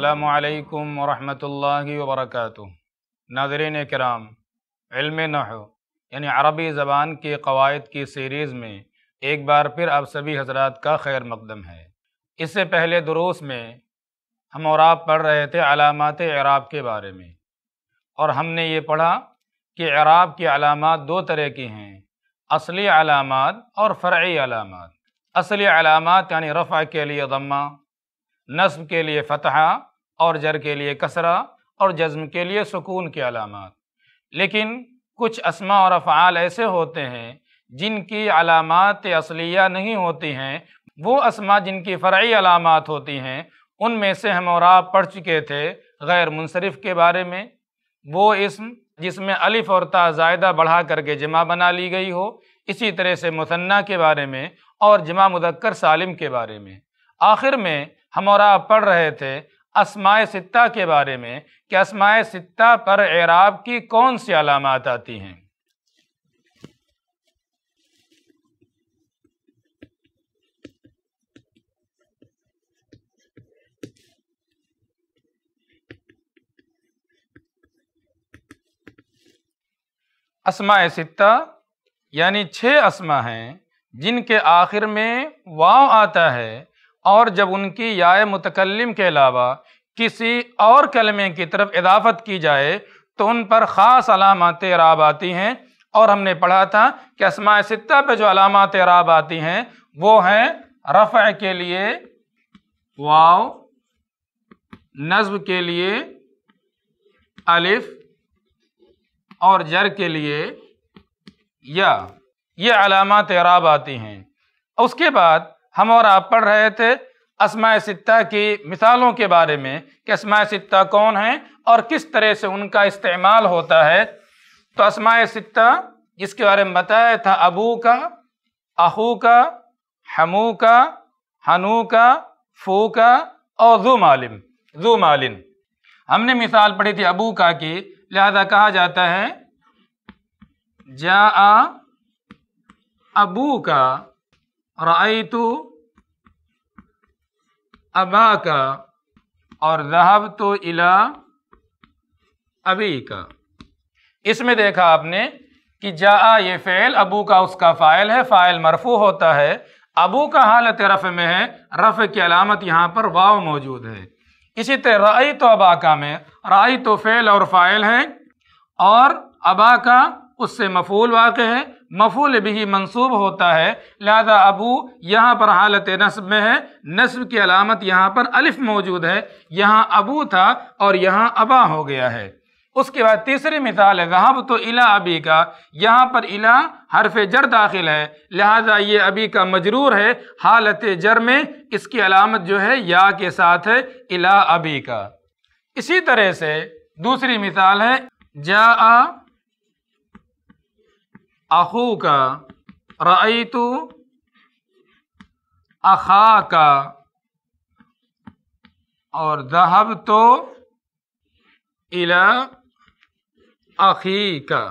अल्लाम वरहल वरक नाजरीन कराम इल्म नहु यानी अरबी ज़बान के कवायद की सीरीज़ में एक बार फिर आप सभी हजरात का खैर मकदम है इससे पहले दुरूस में हम और आप पढ़ रहे थे अलामत अराब के बारे में और हमने ये पढ़ा कि अराब की अलामत दो तरह की हैं असली अलामत और फ़र्ई अलामत असली अलामत यानी रफ़ा के लिए दम्मा नस्ब के लिए फ़तहा और जर के लिए कसरा और जज्म के लिए सुकून के अलामत लेकिन कुछ असमा और अफ़ाल ऐसे होते हैं जिनकी अलामत असलिया नहीं होती हैं वो असमा जिनकी फ़रई अलामत होती हैं उनमें से हम और आप पढ़ चुके थे गैर मुनसरफ के बारे में वो इसम जिसमें अलिफ और ता जायदा बढ़ा करके जमा बना ली गई हो इसी तरह से मुसन्ना के बारे में और जमा मुदक्कर सालिम के बारे में आखिर में हम और आप पढ़ रहे थे असमाय सित्ता के बारे में कि असमाय सित्ता पर एराब की कौन सी अलामत आती हैं असमाय सित्ता यानी छः असमा हैं जिनके आखिर में वाव आता है और जब उनकी याय मुतकलम के अलावा किसी और कलमे की तरफ इदाफत की जाए तो उन पर ख़ास अलामत राब आती हैं और हमने पढ़ा था कि असमाय सित्ता पे जो अलामत राब आती हैं वो हैं रफ़ के लिए वाव नज्ब के लिए अलिफ और जर के लिए या ये अलामत राब आती हैं उसके बाद हम और आप पढ़ रहे थे असमाय सित्ता की मिसालों के बारे में कि असमाय सित्ता कौन है और किस तरह से उनका इस्तेमाल होता है तो असमाय सित्ता इसके बारे में बताया था अबू का आहू का हमू का हनू का फू का और जू मालिम जू मालिन हमने मिसाल पढ़ी थी अबू का की लिहाजा कहा जाता है जा अबू का रईतु अबा का और जहाब तो इला अबी का इसमें देखा आपने कि जा ये फ़ैल अबू का उसका फ़ाइल है फ़ाइल मरफू होता है अबू का हालत रफ़ में है रफ़ की अलामत यहाँ पर वाव मौजूद है इसी तरह रई तो अबाका में रई तो फ़ैल और फ़ाइल है और अबाका उससे मफूल वाक़ है मफूल भी मंसूब होता है लिहाजा अबू यहाँ पर हालत नस्ब में है नस्ब की अलामत यहाँ पर अलिफ मौजूद है यहाँ अबू था और यहाँ अबा हो गया है उसके बाद तीसरी मिसाल है गहब तो इला अबी का यहाँ पर इला हरफ जर दाखिल है लिहाजा ये अबी का मजरूर है हालत जर में इसकी अलामत जो है या के साथ है इला अबी का इसी तरह से दूसरी मिसाल है जा आ अहू का रई तो अखा का और दहब तो इला अखी का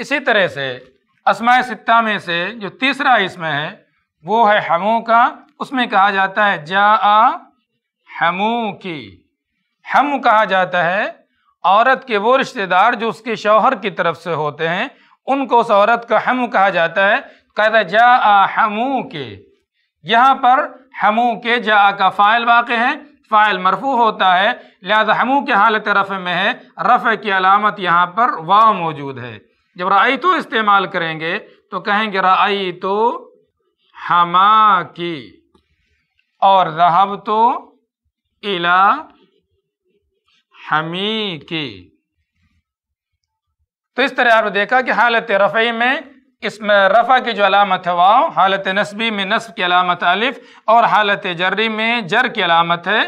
इसी तरह से असमाय सित्ता में से जो तीसरा इसमें है वो है हमू का उसमें कहा जाता है जा आ हमू की हम कहा जाता है औरत के वो रिश्तेदार जो उसके शौहर की तरफ से होते हैं उनको उस औरत का हमू कहा जाता है कद जा हमू के यहाँ पर हमू के जा का फ़ाइल वाक़ है फ़ाइल मरफू होता है लिहाजा हमू के हालत रफ़ में है रफ़ की अलामत यहाँ पर वाह मौजूद है जब रई तो इस्तेमाल करेंगे तो कहेंगे रई तो हमा की और जहब तो इला हमी की तो इस तरह आपने देखा कि हालत रफ़ई में इसमें रफ़ा की जो अलामत है वाव हालत नस्बी में नस्ब की अलामत अलिफ और हालत जर्री में जर की अलामत है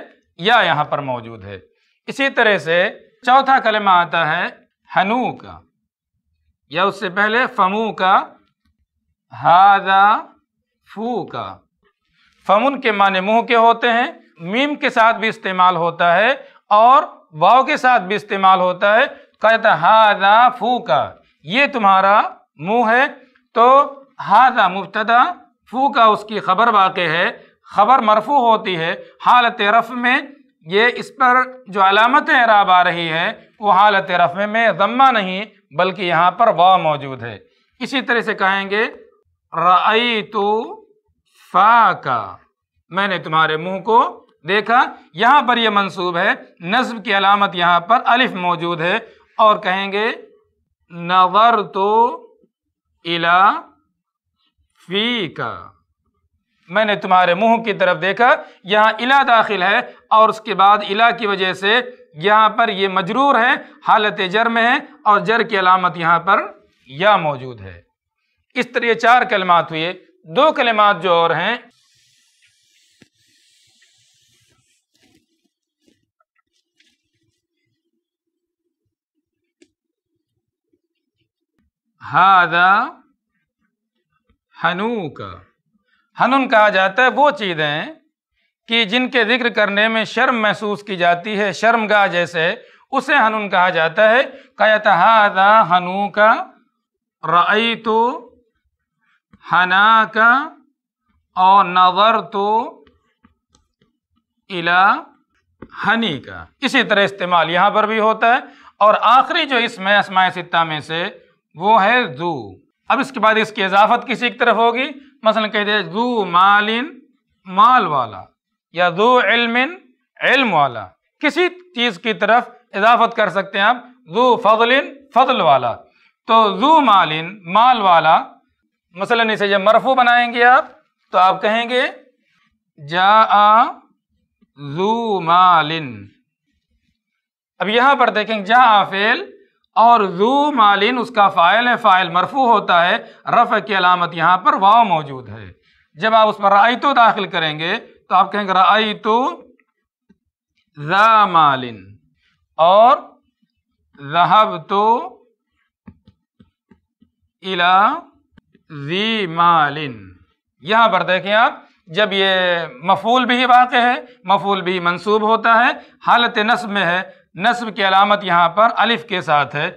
या यहाँ पर मौजूद है इसी तरह से चौथा कलमा आता है हनू का या उससे पहले फमू का हादा फू का फमुन के माने मुंह के होते हैं मीम के साथ भी इस्तेमाल होता है और वाव के साथ भी इस्तेमाल होता है कहता जाता हादा फू का ये तुम्हारा मुंह है तो हादा मुफ्तदा फू का उसकी खबर वाक़ है खबर मरफू होती है हालत रफ़ में ये इस पर जो अलामत एराब आ रही है वो हालत रफ़ में जम्मा नहीं बल्कि यहाँ पर वाव मौजूद है इसी तरह से कहेंगे रई तो फा का मैंने तुम्हारे मुंह को देखा यहाँ पर यह मंसूब है नस्ब की अलामत यहाँ पर अलिफ मौजूद है और कहेंगे नवर तो इला फी का मैंने तुम्हारे मुंह की तरफ देखा यहाँ इला दाखिल है और उसके बाद इला की वजह से यहाँ पर यह मजरूर है हालत जर में है और जर की अलामत यहाँ पर या मौजूद है इस तरह चार कलमात हुए दो कलमात जो और हैं हादा हनूक हनुन कहा जाता है वो चीज़ें कि जिनके जिक्र करने में शर्म महसूस की जाती है शर्मगाह जैसे उसे हनुन कहा जाता है कहता जाता हादा हनूक रई तो हना का और नवर तो इला हनी का इसी तरह इस्तेमाल यहाँ पर भी होता है और आखिरी जो इसमें असमाय सित्ता में से वो है जू अब इसके बाद इसकी इजाफत किसी की तरफ होगी मसलन कह दे जू मालिन माल वाला या जू इल्मिन इल्म वाला किसी चीज़ की तरफ इजाफत कर सकते हैं आप जू फजलिन फजल वाला तो जू मालिन माल वाला मसलन इसे जब मरफू बनाएंगे आप तो आप कहेंगे जा जू मालिन अब यहां पर देखेंगे जा फेल और जू मालिन उसका फ़ाइल है फ़ाइल मरफू होता है रफ़ की अलामत यहाँ पर वाव मौजूद है जब आप उस पर राई तो दाखिल करेंगे तो आप कहेंगे राई तो मालिन और जहब तो इला जी मालिन यहाँ पर देखें आप जब ये मफूल भी वाक़ है मफूल भी मंसूब होता है हालत नस्ब में है नस्ब की अलामत यहाँ पर अलिफ के साथ है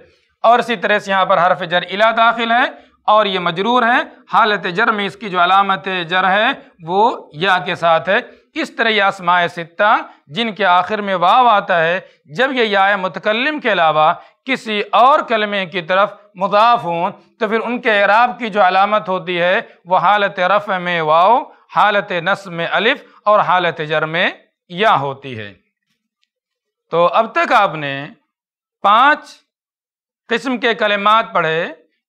और इसी तरह से यहाँ पर हरफ जर इला दाखिल है और ये मजरूर है हालत जर में इसकी जो अलामत जर है वो या के साथ है इस तरह यह आसमाय सित्ता जिनके आखिर में वाव आता है जब ये या मुतकलम के अलावा किसी और कलमे की तरफ मुदाफ हों तो फिर उनके अराब की जो अलामत होती है वह हालत रफ़ में वाव हालत नस में अलिफ और हालत जर में या होती है तो अब तक आपने पांच किस्म के कलेमात पढ़े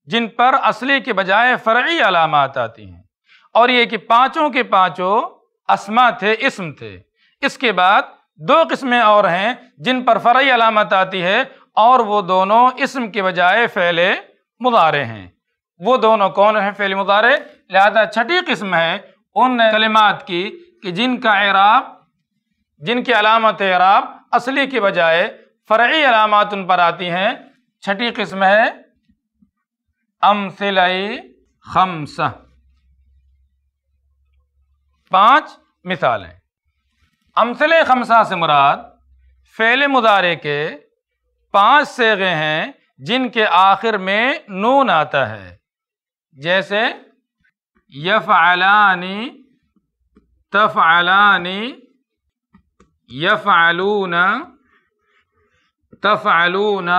जिन पर असली के बजाय फ़र्ी अलामत आती हैं और ये कि पाँचों के पाँचों असमा थे इसम थे इसके बाद दो किस्में और हैं जिन पर फ़र्ी अलामत आती है और वो दोनों इसम के बजाय फ़ैले मुदारे हैं वो दोनों कौन हैं फैले मुदारे लिहाजा छठी किस्म है उन कलेमात की कि जिनका एराब जिनकी अलामत एराब असली के बजाय फ़र्ी अलामत उन पर आती हैं छठी किस्म है अमसलई खमस पांच मिसालें अमसिल खमसा से मुराद फ़ेल मुदारे के पांच सेगे हैं जिनके आखिर में नून आता है जैसे यफ़ आलानी तफ़ आलानी यफ़ालून तफ़ालून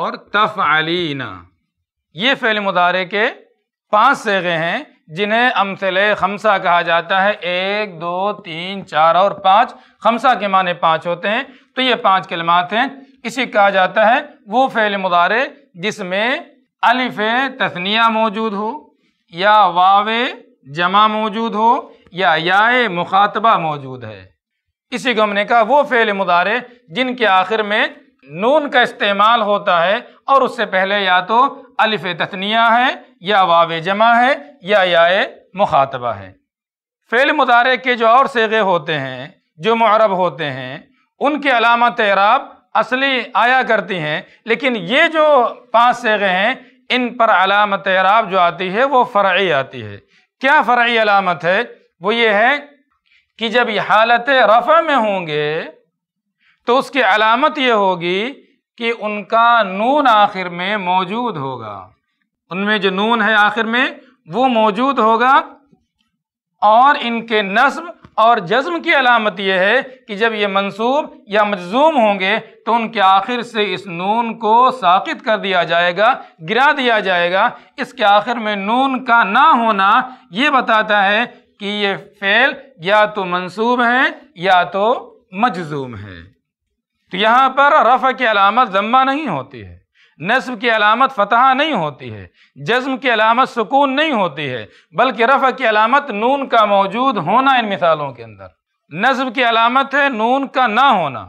और तफ़ालीन ये फ़ैल मुदारे के पांच सेगे हैं जिन्हें अमसल खमसा कहा जाता है एक दो तीन चार और पाँच खमसा के माने पाँच होते हैं तो ये पाँच कलमात हैं इसी कहा जाता है वो फ़ैल मुदारे जिसमें अलिफ तस्निया मौजूद हो या वाव जमा मौजूद हो या याए मुखातबा मौजूद है इसी को हमने कहा वो फेल मुदारे जिनके आखिर में नून का इस्तेमाल होता है और उससे पहले या तो अलिफ तथनिया है या वाव जमा है या याए मुखातबा है फेल मुदारे के जो और सेगे होते हैं जो मरब होते हैं उनके अलामत अराब असली आया करती हैं लेकिन ये जो पांच सेगे हैं इन पर अलामत अराब जो आती है वो फ़र्य आती है क्या फ़र्ई अलामत है वो ये है कि जब ये हालत रफ़ा में होंगे तो उसकी अलामत ये होगी कि उनका नून आखिर में मौजूद होगा उनमें जो नून है आखिर में वो मौजूद होगा और इनके नस्म और जज्म की अलामत यह है कि जब ये मंसूब या मजजूम होंगे तो उनके आखिर से इस नून को साकित कर दिया जाएगा गिरा दिया जाएगा इसके आखिर में नून का ना होना ये बताता है कि ये फेल या तो मंसूब है या तो मजजूम है तो यहाँ पर रफ़ की अलामत जम्मा नहीं होती है नस्ब की अलामत फतहा नहीं होती है जज्म की अलामत सुकून नहीं होती है बल्कि रफ़ की अलामत नून का मौजूद होना इन मिसालों के अंदर नस्ब की अलामत है नून का ना होना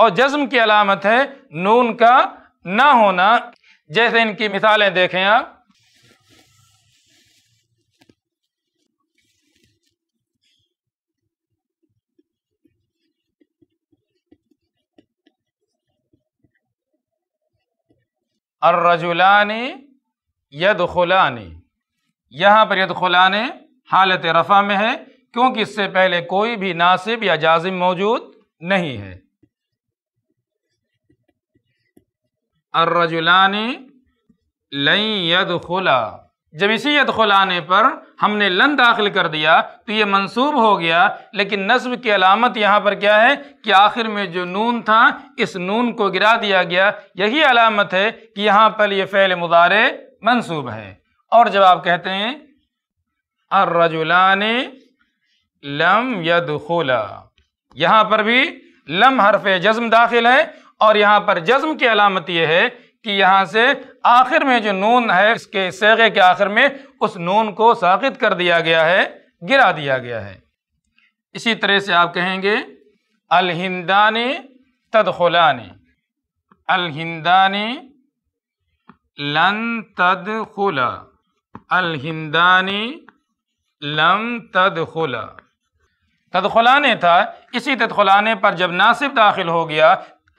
और जज्म की अलामत है नून का ना होना जैसे इनकी मिसालें देखें आप अर्रजुलानी खुलानी यहाँ पर खुलानी हालत रफ़ा में है क्योंकि इससे पहले कोई भी नासिब या जाजिम मौजूद नहीं है अर्रजुलानी लई खुला जब इसी यदखल आने पर हमने लन दाखिल कर दिया तो ये मंसूब हो गया लेकिन नस्ब की अलामत यहाँ पर क्या है कि आखिर में जो नून था इस नून को गिरा दिया गया यही अलामत है कि यहाँ पर यह फ़ैल मुदारे मंसूब है और जब आप कहते हैं अर्रजुलान लम खोला यहाँ पर भी लम हरफ जज्म दाखिल है और यहाँ पर जज्म की अलामत यह है कि यहाँ से आखिर में जो नून है इसके सेगे के आखिर में उस नून को साखित कर दिया गया है गिरा दिया गया है इसी तरह से आप कहेंगे अलहिंदानी तदखुलानी अलहिंदानी लन तदखुला अलहिंदानी लम तदखुला तदखलाने था इसी तदखलाने पर जब नासिब दाखिल हो गया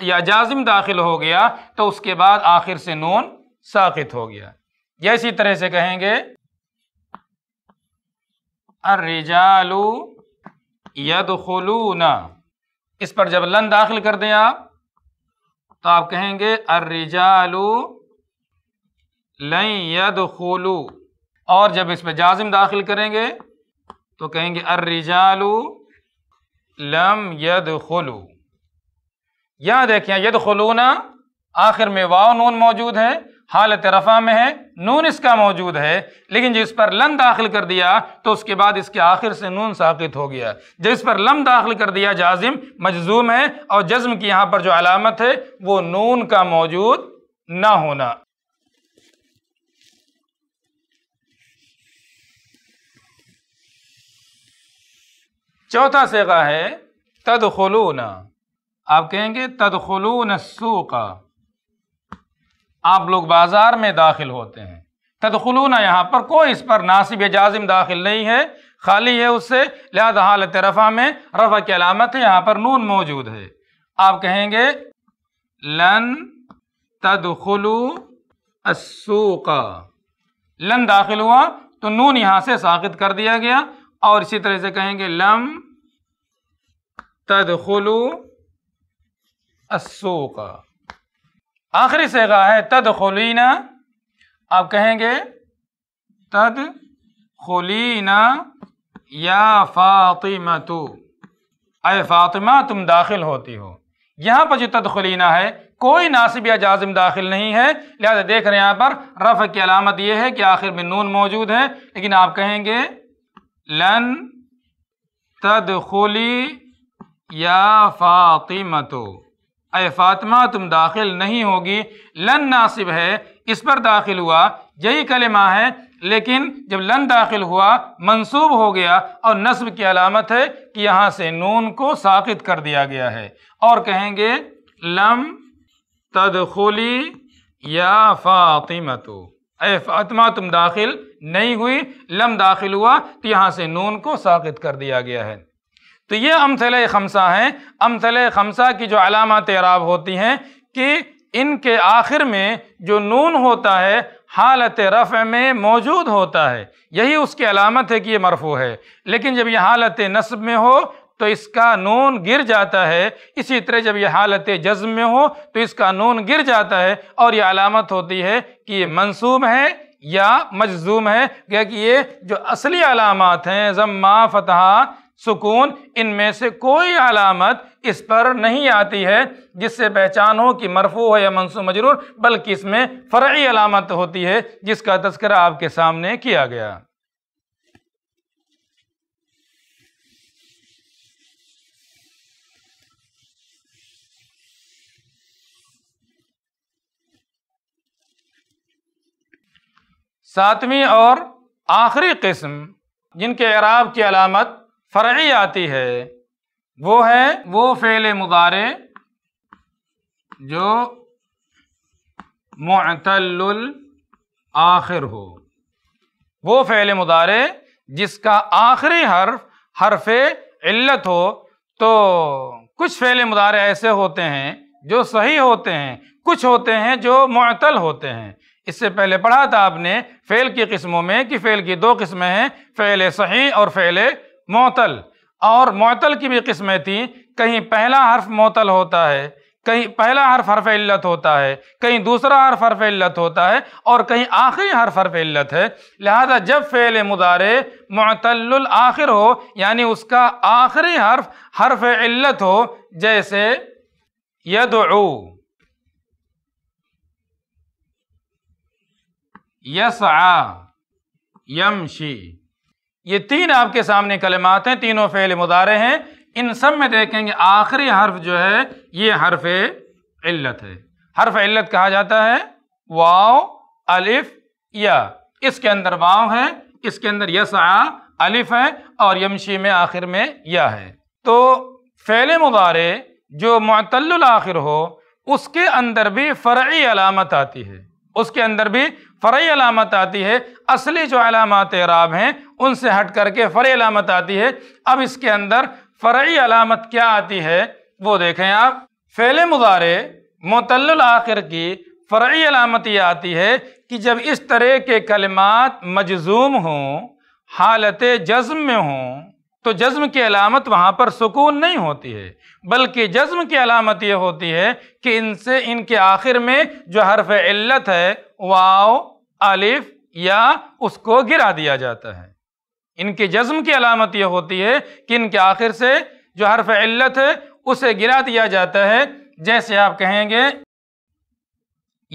या जाजिम दाखिल हो गया तो उसके बाद आखिर से नून साकित हो गया या इसी तरह से कहेंगे अर्रिजालू यदखलूना इस पर जब लन दाखिल कर दें आप तो आप कहेंगे अर्रिजालू लई यदखलू और जब इस पर जाजिम दाखिल करेंगे तो कहेंगे अर्रिजालू लम यदखलू यहाँ देखिए यद खलूना आखिर में वाव नून मौजूद है हालत रफा में है नून इसका मौजूद है लेकिन जिस पर लम दाखिल कर दिया तो उसके बाद इसके आखिर से नून साकित हो गया जिस पर लम दाखिल कर दिया जाजिम मजजूम है और जज्म की यहाँ पर जो अलामत है वो नून का मौजूद ना होना चौथा सेगा है तद खलूना आप कहेंगे तदखलून सूक आप लोग बाजार में दाखिल होते हैं तदखलून यहाँ पर कोई इस पर नासिब जाजिम दाखिल नहीं है खाली है उससे लिहाजा हालत रफ़ा में रफ़ा की अलामत है यहाँ पर नून मौजूद है आप कहेंगे लन तदखलू अस्सूक लन दाखिल हुआ तो नून यहाँ से साकित कर दिया गया और इसी तरह से कहेंगे लम तदखलू असोक आखिरी सेगा है तद खुलीना आप कहेंगे तद खुलीना या फातिमा तो अरे फातिमा तुम दाखिल होती हो यहाँ पर जो तद तदखलीना है कोई नासिब या जाजिम दाखिल नहीं है लिहाजा देख रहे हैं यहाँ पर रफ़ की अलामत यह है कि आखिर में नून मौजूद है लेकिन आप कहेंगे लन तद तदखली या फातिमतो अय फातमा तुम दाखिल नहीं होगी लन नासिब है इस पर दाखिल हुआ यही कलमा है लेकिन जब लन दाखिल हुआ मंसूब हो गया और नस्ब की अलामत है कि यहाँ से नून को साकित कर दिया गया है और कहेंगे लम तदखुली या फ़ातिमतु अय फातमा तुम दाखिल नहीं हुई लम दाखिल हुआ तो यहाँ से नून को साकित कर दिया गया है तो ये अमसल खमसा हैं अमसल खमसा की जो अलामत राब होती हैं कि इनके आखिर में जो नून होता है हालत रफ़ में मौजूद होता है यही उसकी अलामत है कि ये मरफू है लेकिन जब यह हालत नस्ब में हो तो इसका नून गिर जाता है इसी तरह जब यह हालत जज्म में हो तो इसका नून गिर जाता है और यह अलामत होती है कि ये मनसूब है या मजजूम है क्या कि ये जो असली अलामत हैं जम्मा फतहा सुकून इनमें से कोई अलामत इस पर नहीं आती है जिससे पहचान हो कि मरफू हो या मनसू मजरूर बल्कि इसमें फ़र्ी अलामत होती है जिसका तस्करा आपके सामने किया गया सातवीं और आखिरी किस्म जिनके अराब की अलामत फरही आती है वो है वो फ़ेल मुदारे जो मतल आखिर हो वो फ़ेल मुदारे जिसका आखिरी हर्फ हरफ इल्लत हो तो कुछ फ़ेल मुदारे ऐसे होते हैं जो सही होते हैं कुछ होते हैं जो मतल होते हैं इससे पहले पढ़ा था आपने फ़ेल की किस्मों में कि फ़ेल की दो किस्में हैं फ़ेल सही और फ़ेल मोतल और मोतल की भी किस्में थी कहीं पहला हर्फ मोतल होता है कहीं पहला हर्फ हरफ इल्लत होता है कहीं दूसरा हर्फ हरफ इल्लत होता है और कहीं आखिरी हर्फ हरफ इल्लत है लिहाजा जब फ़ेल मुदारे मतल आखिर हो यानी उसका आखिरी हर्फ हरफ इल्लत हो जैसे यद यस यमशी ये तीन आपके सामने कलमात हैं तीनों फ़ेल मुदारे हैं इन सब में देखेंगे आखिरी हर्फ जो है ये हर्फ इल्लत है हर्फ इल्लत कहा जाता है वाव अलिफ या इसके अंदर वाव है इसके अंदर यस आया अलिफ है और यमशी में आखिर में या है तो फेल मुदारे जो मतल आखिर हो उसके अंदर भी फ़र्ई अलामत आती है उसके अंदर भी फ़रई अलामत आती है असली जो अलामत राब हैं उनसे हट करके फ़रई अलामत आती है अब इसके अंदर फ़रई अलामत क्या आती है वो देखें आप फ़ैल मुदारे मतल आखिर की फ़रई अलामत ये आती है कि जब इस तरह के कलमात मजजूम हों हालत जज्म में हों तो जज्म की अलामत वहाँ पर सुकून नहीं होती है बल्कि जज्म की अलामत ये होती है कि इनसे इनके आखिर में जो हरफ इल्लत है वाव अलिफ या उसको गिरा दिया जाता है इनके जज्म की अलामत यह होती है कि इनके आखिर से जो हरफ इल्लत है उसे गिरा दिया जाता है जैसे आप कहेंगे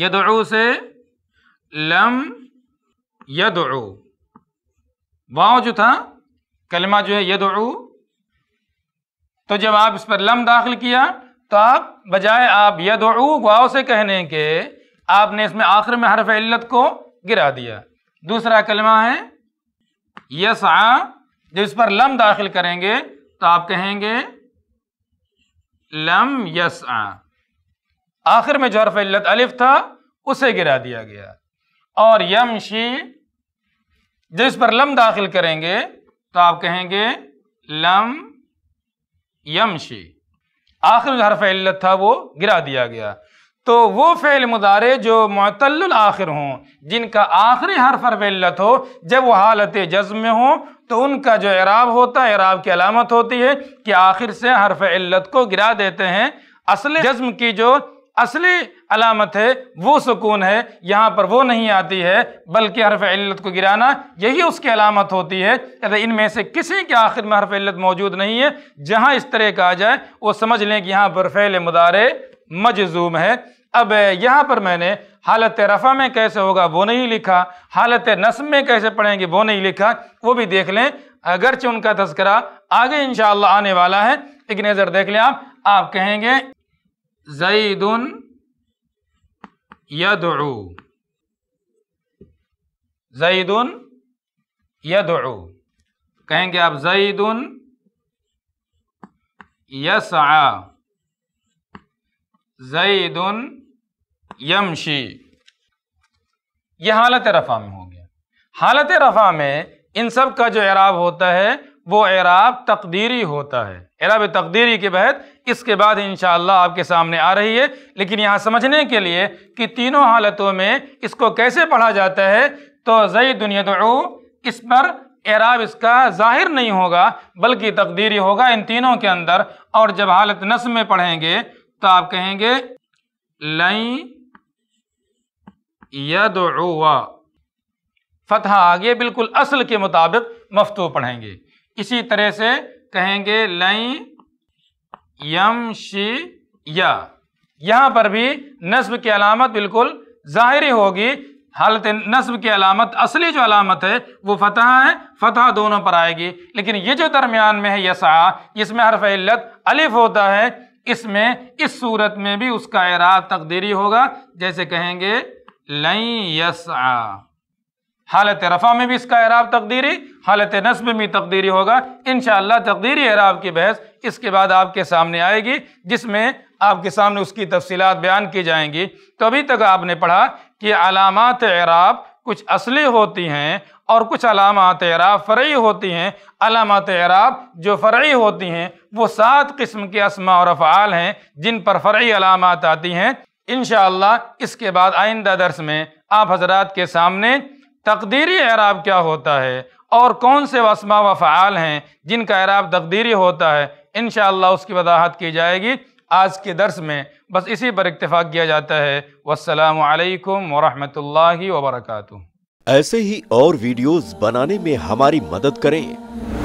यदू से लम यदू वाव जो था कलमा जो है यदू तो जब आप इस पर लम दाखिल किया तो आप बजाय आप यदू वाव से कहने के आपने इसमें आखिर में हरफ इल्लत को गिरा दिया दूसरा कलमा है यस आ जो इस पर लम दाखिल करेंगे तो आप कहेंगे लम यस आ आखिर में जो हरफ इल्लत अलिफ था उसे गिरा दिया गया और यम शी जो इस पर लम दाखिल करेंगे तो आप कहेंगे लम यमशी आखिर जो हरफ था वो गिरा दिया गया तो वो फैल मुदारे जो मतल आखिर हों जिनका आखिरी हर हरफ हो जब वो हालत जज्म में हो तो उनका जो एराब होता है एराब की अलामत होती है कि आखिर से हरफ फैलत को गिरा देते हैं असली जज्म की जो असली अलामत है वो सुकून है यहाँ पर वो नहीं आती है बल्कि हरफ इल्लत को गिराना यही उसकी अलामत होती है अगर इनमें से किसी के आखिर में हरफ इल्लत मौजूद नहीं है जहाँ इस तरह का आ जाए वो समझ लें कि यहाँ पर फ़ैल मुदारे मजजूम है अब यहाँ पर मैंने हालत रफ़ा में कैसे होगा वो नहीं लिखा हालत नस्म में कैसे पढ़ेंगे वो नहीं लिखा वो भी देख लें अगरचे उनका तस्करा आगे इन आने वाला है लेकिन नज़र देख लें आप आप कहेंगे जईदुन यदू जईदुन यद कहेंगे आप यस आ जईदुन यमशी यह हालत रफ़ा में हो गया हालत रफ़ा में इन सब का जो एराब होता है वो एराब तकदीरी होता है एराब तकदीरी के बहत इसके बाद इन आपके सामने आ रही है लेकिन यहाँ समझने के लिए कि तीनों हालतों में इसको कैसे पढ़ा जाता है तो जई दुनिया इस पर एराब इसका जाहिर नहीं होगा बल्कि तकदीरी होगा इन तीनों के अंदर और जब हालत नस में पढ़ेंगे तो आप कहेंगे लई यदुआ फतहा आगे बिल्कुल असल के मुताबिक मफतू पढ़ेंगे इसी तरह से कहेंगे लई यम शी या यहाँ पर भी नस्ब की अलामत बिल्कुल ज़ाहिरी होगी हालत नस्ब की अलामत असली जो अलामत है वो फतह है फतह दोनों पर आएगी लेकिन ये जो दरमियान में है यसा इसमें हर फैलत अलिफ होता है इसमें इस सूरत में भी उसका इराद तकदीरी होगा जैसे कहेंगे लई यसा हालत रफ़ा में भी इसका एराब तकदीरी हालत नस्ब में तकदीरी होगा इन तकदीरी एराब की बहस इसके बाद आपके सामने आएगी जिसमें आपके सामने उसकी तफसीत बयान की जाएंगी तो अभी तक आपने पढ़ा कि अलामत एराब कुछ असली होती हैं और कुछ अलामत एराब फ़रही होती हैं अलामत एराब जो फ़रही होती हैं वो सात किस्म के असमा और अफ़ाल हैं जिन पर फ़रही अलामत आती हैं इन इसके बाद आइंदा दर्स में आप हजरात के सामने तकदीरी एराब क्या होता है और कौन से वसमा व फ़ाल हैं जिनका एराब तकदीरी होता है इन उसकी वजाहत की जाएगी आज के दर्स में बस इसी पर इतफाक़ किया जाता है वालकम वरहमल वबरक ऐसे ही और वीडियोज़ बनाने में हमारी मदद करें